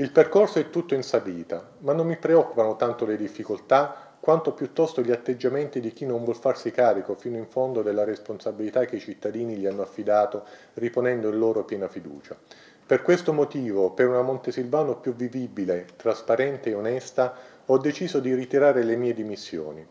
Il percorso è tutto in salita, ma non mi preoccupano tanto le difficoltà quanto piuttosto gli atteggiamenti di chi non vuol farsi carico fino in fondo della responsabilità che i cittadini gli hanno affidato, riponendo in loro piena fiducia. Per questo motivo, per una Montesilvano più vivibile, trasparente e onesta, ho deciso di ritirare le mie dimissioni.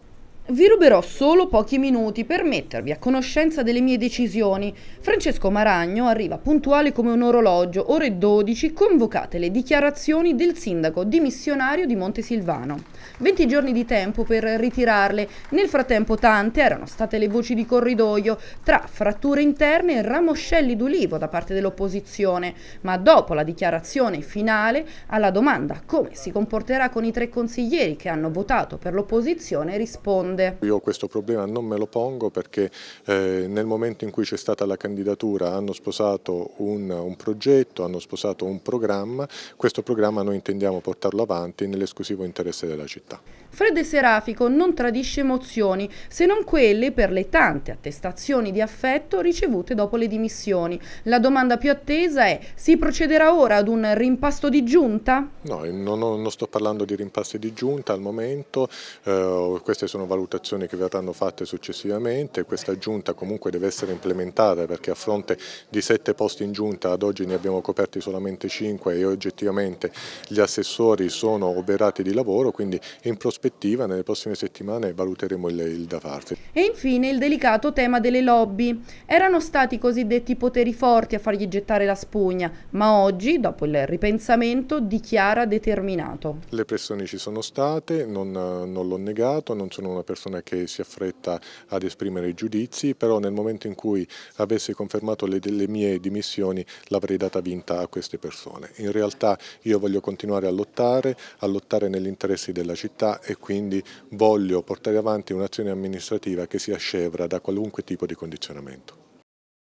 Vi ruberò solo pochi minuti per mettervi a conoscenza delle mie decisioni. Francesco Maragno arriva puntuale come un orologio, ore 12, convocate le dichiarazioni del sindaco dimissionario di Montesilvano. 20 giorni di tempo per ritirarle. Nel frattempo tante erano state le voci di corridoio, tra fratture interne e ramoscelli d'ulivo da parte dell'opposizione, ma dopo la dichiarazione finale alla domanda come si comporterà con i tre consiglieri che hanno votato per l'opposizione risponde. Io questo problema non me lo pongo perché eh, nel momento in cui c'è stata la candidatura hanno sposato un, un progetto, hanno sposato un programma, questo programma noi intendiamo portarlo avanti nell'esclusivo interesse della città città. Fredde Serafico non tradisce emozioni, se non quelle per le tante attestazioni di affetto ricevute dopo le dimissioni. La domanda più attesa è, si procederà ora ad un rimpasto di giunta? No, non, non sto parlando di rimpasti di giunta al momento, eh, queste sono valutazioni che verranno fatte successivamente, questa giunta comunque deve essere implementata perché a fronte di sette posti in giunta ad oggi ne abbiamo coperti solamente cinque e oggettivamente gli assessori sono oberati di lavoro, quindi in prospettiva nelle prossime settimane valuteremo il, il da parte. E infine il delicato tema delle lobby. Erano stati i cosiddetti poteri forti a fargli gettare la spugna, ma oggi, dopo il ripensamento, dichiara determinato. Le pressioni ci sono state, non, non l'ho negato, non sono una persona che si affretta ad esprimere i giudizi, però nel momento in cui avesse confermato le, le mie dimissioni l'avrei data vinta a queste persone. In realtà io voglio continuare a lottare, a lottare negli interessi della della città e quindi voglio portare avanti un'azione amministrativa che sia scevra da qualunque tipo di condizionamento.